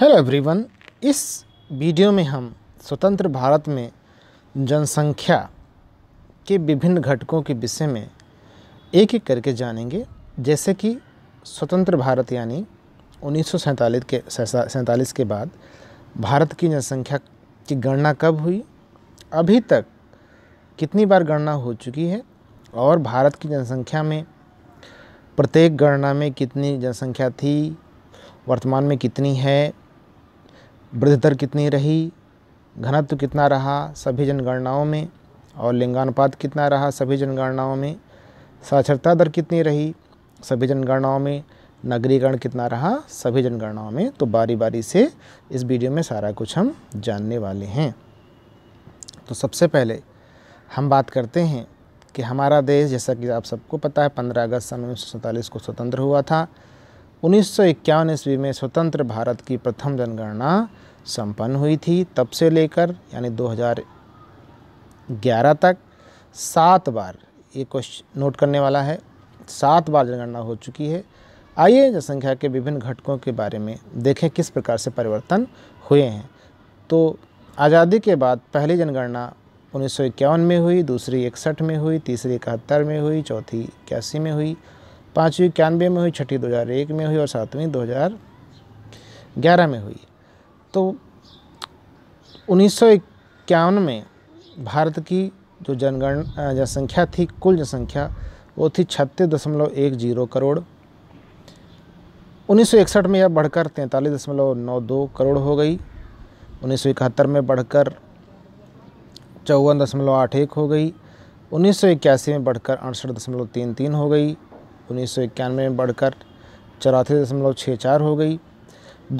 hello everyone इस video में हम स्वतंत्र भारत में जनसंख्या के विभिन्न घटकों के विषय में एक एक करके जानेंगे जैसे कि स्वतंत्र भारत यानी उन्नीस के सैंतालीस के बाद भारत की जनसंख्या की गणना कब हुई अभी तक कितनी बार गणना हो चुकी है और भारत की जनसंख्या में प्रत्येक गणना में कितनी जनसंख्या थी वर्तमान में कितनी है वृद्ध दर कितनी रही घनत्व कितना रहा सभी जनगणनाओं में और लिंगानुपात कितना रहा सभी जनगणनाओं में साक्षरता दर कितनी रही सभी जनगणनाओं में नगरीकरण कितना रहा सभी जनगणनाओं में तो बारी बारी से इस वीडियो में सारा कुछ हम जानने वाले हैं तो सबसे पहले हम बात करते हैं कि हमारा देश जैसा कि आप सबको पता है पंद्रह अगस्त सन उन्नीस को स्वतंत्र हुआ था उन्नीस ईस्वी में स्वतंत्र भारत की प्रथम जनगणना संपन्न हुई थी तब से लेकर यानी 2011 तक सात बार ये क्वेश्चन नोट करने वाला है सात बार जनगणना हो चुकी है आइए जनसंख्या के विभिन्न घटकों के बारे में देखें किस प्रकार से परिवर्तन हुए हैं तो आज़ादी के बाद पहली जनगणना उन्नीस में हुई दूसरी इकसठ में हुई तीसरी इकहत्तर में हुई चौथी इक्यासी में हुई पाँचवीं इक्यानवे में हुई छठी 2001 में हुई और सातवीं 2011 में हुई तो उन्नीस में भारत की जो जनगणना जनसंख्या थी कुल जनसंख्या वो थी छत्तीस दशमलव एक जीरो करोड़ 1961 में यह बढ़कर तैंतालीस दशमलव नौ दो करोड़ हो गई उन्नीस में बढ़कर चौवन दशमलव आठ एक हो गई उन्नीस में बढ़कर अड़सठ दशमलव तीन तीन हो गई उन्नीस सौ इक्यानवे में बढ़कर चौरासी दशमलव छः चार हो गई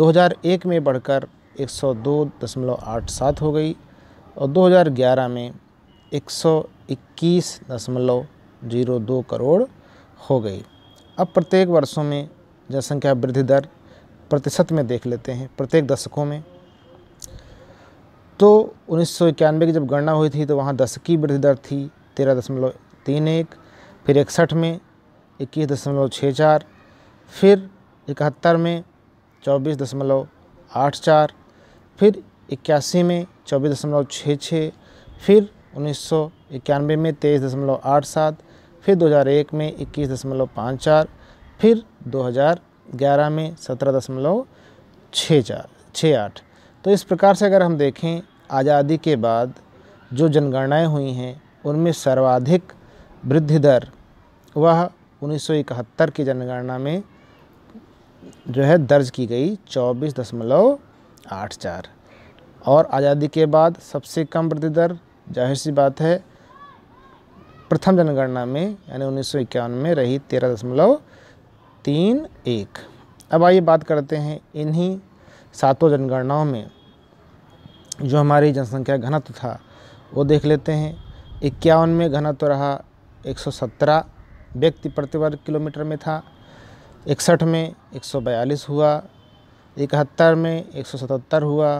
2001 में बढ़कर 102.87 हो गई और 2011 में 121.02 करोड़ हो गई अब प्रत्येक वर्षों में जनसंख्या वृद्धि दर प्रतिशत में देख लेते हैं प्रत्येक दशकों में तो उन्नीस की जब गणना हुई थी तो वहाँ दशकी वृद्धि दर थी तेरह दशमलव तीन एक फिर इकसठ में इक्कीस दशमलव छः चार फिर इकहत्तर में चौबीस दशमलव आठ चार फिर इक्यासी में चौबीस दशमलव छः छः फिर उन्नीस सौ इक्यानवे में तेईस दशमलव आठ सात फिर दो हज़ार एक में इक्कीस दशमलव पाँच चार फिर दो हज़ार ग्यारह में सत्रह दशमलव छः चार छः आठ तो इस प्रकार से अगर हम देखें आज़ादी के बाद जो जनगणनाएँ हुई हैं उनमें सर्वाधिक वृद्धि दर वह 1971 की जनगणना में जो है दर्ज की गई चौबीस दशमलव आठ चार और आज़ादी के बाद सबसे कम वृद्धि दर जाहिर सी बात है प्रथम जनगणना में यानी उन्नीस में रही तेरह दशमलव तीन एक अब आइए बात करते हैं इन्हीं सातों जनगणनाओं में जो हमारी जनसंख्या घनत्व था वो देख लेते हैं इक्यावन में घनत्व रहा सत्रह व्यक्ति प्रति वर्ग किलोमीटर में था इकसठ में 142 हुआ इकहत्तर में 177 हुआ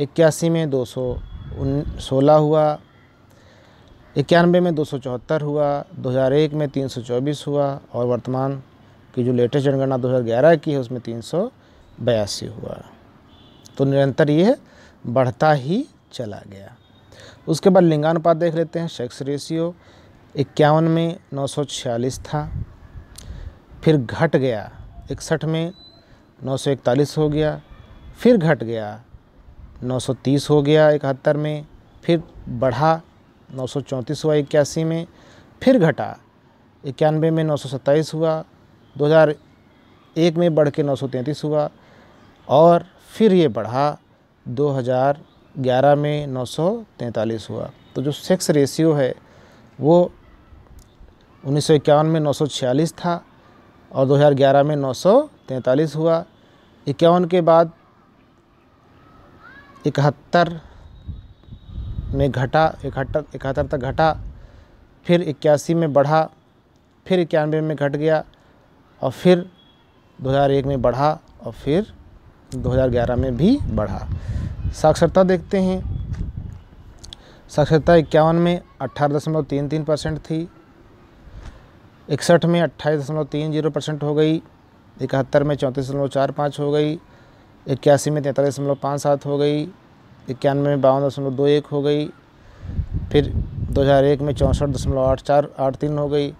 इक्यासी में दो सौ सोलह हुआ इक्यानवे में दो सौ चौहत्तर हुआ 2001 में 324 हुआ और वर्तमान की जो लेटेस्ट जनगणना 2011 की है उसमें तीन सौ बयासी हुआ तो निरंतर ये बढ़ता ही चला गया उसके बाद लिंगानुपात देख लेते हैं सेक्स रेशियो इक्यावन में नौ सौ छियालीस था फिर घट गया इकसठ में नौ सौ इकतालीस हो गया फिर घट गया नौ सौ तीस हो गया इकहत्तर में फिर बढ़ा नौ सौ चौंतीस हुआ इक्यासी में फिर घटा इक्यानवे में नौ सौ सत्ताईस हुआ दो हज़ार एक में बढ़ के नौ सौ तैंतीस हुआ और फिर ये बढ़ा दो हज़ार ग्यारह में नौ सौ तैंतालीस हुआ तो जो सेक्स रेशियो है वो उन्नीस सौ इक्यावन में नौ सौ छियालीस था और 2011 में नौ सौ तैंतालीस हुआ इक्यावन के बाद इकहत्तर में घटा इकहत्तर इकहत्तर तक घटा फिर इक्यासी में बढ़ा फिर इक्यानवे में घट गया और फिर 2001 में बढ़ा और फिर 2011 में भी बढ़ा साक्षरता देखते हैं साक्षरता इक्यावन में अट्ठारह दशमलव तीन तीन परसेंट थी इकसठ में अट्ठाईस दशमलव तीन जीरो परसेंट हो गई इकहत्तर में चौंतीस दशमलव चार पाँच हो गई इक्यासी में तैंतालीस दशमलव पाँच सात हो गई इक्यानवे में बावन दशमलव दो एक हो गई फिर 2001 में चौंसठ दशमलव आठ चार आठ तीन हो गई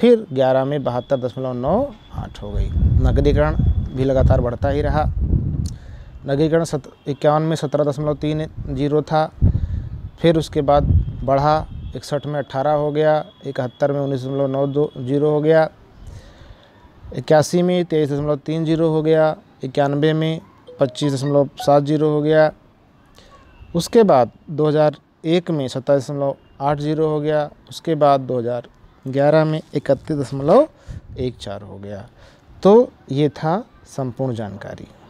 फिर 11 में बहत्तर दशमलव नौ आठ हो गई नगरीकरण भी लगातार बढ़ता ही रहा नगरीकरण सत इक्यावन में सत्रह दशमलव तीन जीरो था फिर उसके बाद बढ़ा इकसठ में अट्ठारह हो गया इकहत्तर में उन्नीस दशमलव नौ दो जीरो हो गया इक्यासी में तेईस दशमलव तीन जीरो हो गया इक्यानवे में पच्चीस दशमलव सात जीरो हो गया उसके बाद 2001 में सत्ताईस दशमलव आठ जीरो हो गया उसके बाद 2011 में इकतीस दशमलव एक चार हो गया तो ये था संपूर्ण जानकारी